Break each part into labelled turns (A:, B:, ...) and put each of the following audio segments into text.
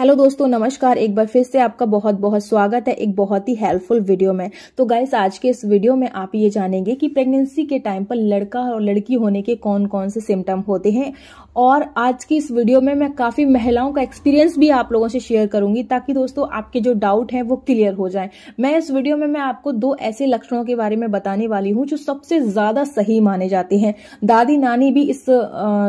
A: hello दोस्तों नमस्कार एक बार फिर से आपका बहुत बहुत स्वागत है एक बहुत ही हेल्पफुल वीडियो में तो गाइस आज के इस वीडियो में आप ये जानेंगे कि प्रेगनेंसी के टाइम पर लड़का और लड़की होने के कौन कौन से सिम्टम होते हैं और आज की इस वीडियो में मैं काफ़ी महिलाओं का एक्सपीरियंस भी आप लोगों से शेयर करूंगी ताकि दोस्तों आपके जो डाउट है वो क्लियर हो जाए मैं इस वीडियो में मैं आपको दो ऐसे लक्षणों के बारे में बताने वाली हूँ जो सबसे ज़्यादा सही माने जाते हैं दादी नानी भी इस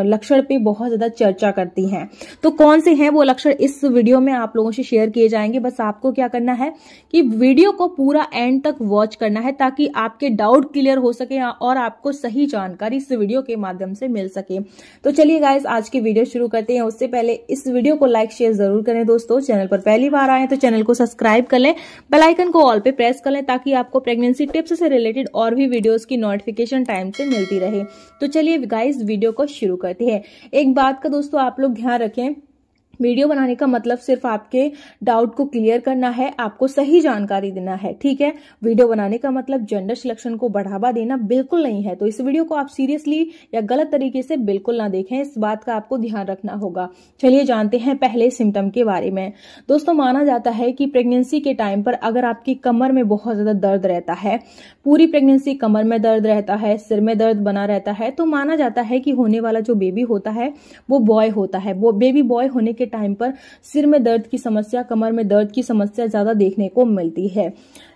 A: लक्षण पे बहुत ज़्यादा चर्चा करती है तो कौन से है वो लक्षण इस वीडियो में आप लोगों से शेयर किए जाएंगे बस आपको क्या करना है कि वीडियो को पूरा एंड तक वॉच करना है ताकि आपके डाउट क्लियर हो सके और आपको सही जानकारी इस वीडियो के माध्यम से मिल सके तो चलिए गाइज आज की वीडियो शुरू करते हैं उससे पहले इस वीडियो को लाइक शेयर जरूर करें दोस्तों चैनल पर पहली बार आए तो चैनल को सब्सक्राइब कर लें बेलाइकन को ऑल पे प्रेस कर लें ताकि आपको प्रेगनेंसी टिप्स से रिलेटेड और भी वीडियोज की नोटिफिकेशन टाइम से मिलती रहे तो चलिए गाइज वीडियो को शुरू करते हैं एक बात का दोस्तों आप लोग ध्यान रखें वीडियो बनाने का मतलब सिर्फ आपके डाउट को क्लियर करना है आपको सही जानकारी देना है ठीक है वीडियो बनाने का मतलब जेंडर सिलेक्शन को बढ़ावा देना बिल्कुल नहीं है तो इस वीडियो को आप सीरियसली या गलत तरीके से बिल्कुल ना देखें इस बात का आपको ध्यान रखना होगा चलिए जानते हैं पहले सिम्टम के बारे में दोस्तों माना जाता है कि प्रेग्नेंसी के टाइम पर अगर आपकी कमर में बहुत ज्यादा दर्द रहता है पूरी प्रेग्नेंसी कमर में दर्द रहता है सिर में दर्द बना रहता है तो माना जाता है कि होने वाला जो बेबी होता है वो बॉय होता है वो बेबी बॉय होने के टाइम पर सिर में दर्द की समस्या कमर में दर्द की समस्या ज्यादा देखने को मिलती है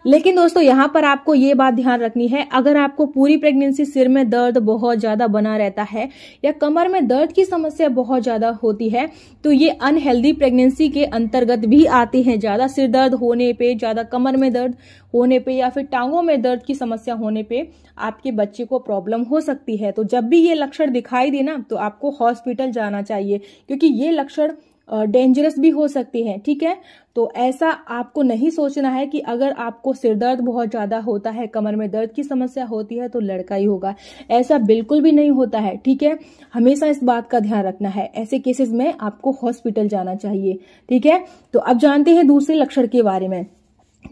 A: लेकिन दोस्तों यहाँ पर आपको ये बात ध्यान रखनी है अगर आपको पूरी प्रेगनेंसी सिर में दर्द बहुत ज्यादा बना रहता है या कमर में दर्द की समस्या बहुत ज्यादा होती है तो ये अनहेल्दी प्रेगनेंसी के अंतर्गत भी आती है ज्यादा सिर दर्द होने पे ज्यादा कमर में दर्द होने पे या फिर टांगों में दर्द की समस्या होने पे आपके बच्चे को प्रॉब्लम हो सकती है तो जब भी ये लक्षण दिखाई देना तो आपको हॉस्पिटल जाना चाहिए क्योंकि ये लक्षण डेंजरस भी हो सकती है ठीक है तो ऐसा आपको नहीं सोचना है कि अगर आपको सिर दर्द बहुत ज़्यादा होता है कमर में दर्द की समस्या होती है तो लड़का ही होगा ऐसा बिल्कुल भी नहीं होता है ठीक है हमेशा इस बात का ध्यान रखना है ऐसे केसेस में आपको हॉस्पिटल जाना चाहिए ठीक है तो अब जानते हैं दूसरे लक्षण के बारे में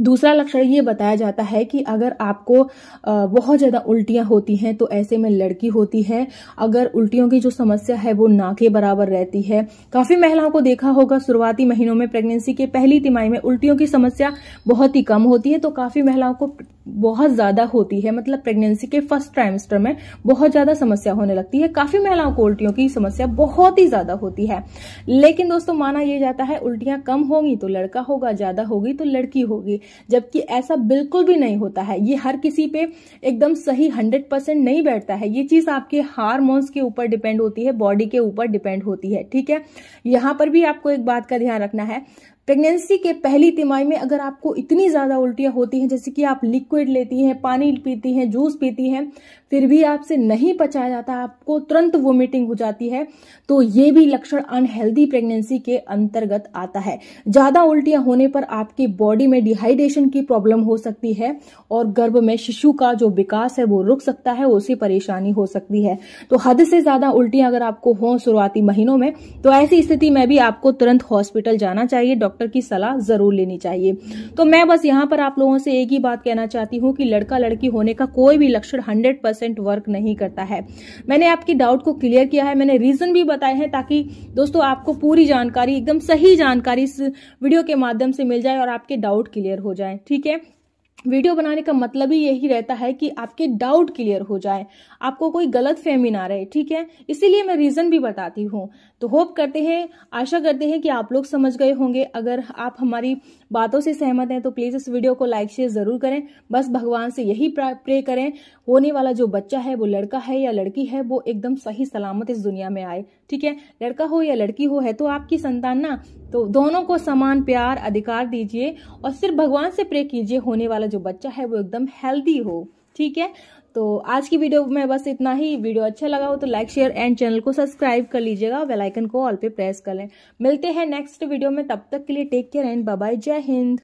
A: दूसरा लक्षण ये बताया जाता है कि अगर आपको बहुत ज़्यादा उल्टियां होती हैं तो ऐसे में लड़की होती है अगर उल्टियों की जो समस्या है वो ना के बराबर रहती है काफ़ी महिलाओं को देखा होगा शुरुआती महीनों में प्रेगनेंसी के पहली तिमाही में उल्टियों की समस्या बहुत ही कम होती है तो काफ़ी महिलाओं को बहुत ज़्यादा होती है मतलब प्रेगनेंसी के फर्स्ट ट्राइमेस्टर में बहुत ज़्यादा समस्या होने लगती है काफ़ी महिलाओं को उल्टियों की समस्या बहुत ही ज़्यादा होती है लेकिन दोस्तों माना यह जाता है उल्टियाँ कम होंगी तो लड़का होगा ज़्यादा होगी तो लड़की होगी जबकि ऐसा बिल्कुल भी नहीं होता है ये हर किसी पे एकदम सही हंड्रेड परसेंट नहीं बैठता है ये चीज आपके हारमोन्स के ऊपर डिपेंड होती है बॉडी के ऊपर डिपेंड होती है ठीक है यहां पर भी आपको एक बात का ध्यान रखना है प्रेगनेंसी के पहली तिमाही में अगर आपको इतनी ज़्यादा उल्टियां होती हैं जैसे कि आप लिक्विड लेती हैं पानी पीती हैं जूस पीती हैं फिर भी आपसे नहीं पचाया जाता आपको तुरंत वोमिटिंग हो जाती है तो ये भी लक्षण अनहेल्दी प्रेगनेंसी के अंतर्गत आता है ज़्यादा उल्टियां होने पर आपकी बॉडी में डिहाइड्रेशन की प्रॉब्लम हो सकती है और गर्भ में शिशु का जो विकास है वो रुक सकता है उसे परेशानी हो सकती है तो हद से ज़्यादा उल्टियां अगर आपको हों शुरुआती महीनों में तो ऐसी स्थिति में भी आपको तुरंत हॉस्पिटल जाना चाहिए डॉक्टर की सलाह जरूर लेनी चाहिए तो मैं बस यहाँ पर आप लोगों से एक ही बात कहना चाहती हूँ कि लड़का लड़की होने का कोई भी लक्षण हंड्रेड वर्क नहीं करता है मैंने आपकी डाउट को क्लियर किया है मैंने रीजन भी बताए हैं ताकि दोस्तों आपको पूरी जानकारी एकदम सही जानकारी इस वीडियो के माध्यम से मिल जाए और आपके डाउट क्लियर हो जाए ठीक है वीडियो बनाने का मतलब ही यही रहता है कि आपके डाउट क्लियर हो जाए आपको कोई गलत फहमी ना रहे ठीक है इसीलिए मैं रीज़न भी बताती हूँ तो होप करते हैं आशा करते हैं कि आप लोग समझ गए होंगे अगर आप हमारी बातों से सहमत हैं तो प्लीज़ इस वीडियो को लाइक शेयर ज़रूर करें बस भगवान से यही प्रे करें होने वाला जो बच्चा है वो लड़का है या लड़की है वो एकदम सही सलामत इस दुनिया में आए ठीक है लड़का हो या लड़की हो है तो आपकी संतान ना तो दोनों को समान प्यार अधिकार दीजिए और सिर्फ भगवान से प्रे कीजिए होने वाला जो बच्चा है वो एकदम हेल्दी हो ठीक है तो आज की वीडियो में बस इतना ही वीडियो अच्छा लगा हो तो लाइक शेयर एंड चैनल को सब्सक्राइब कर लीजिएगा बेल को ऑल पे प्रेस कर लें मिलते हैं नेक्स्ट वीडियो में तब तक के लिए टेक केयर एंड बाय जय हिंद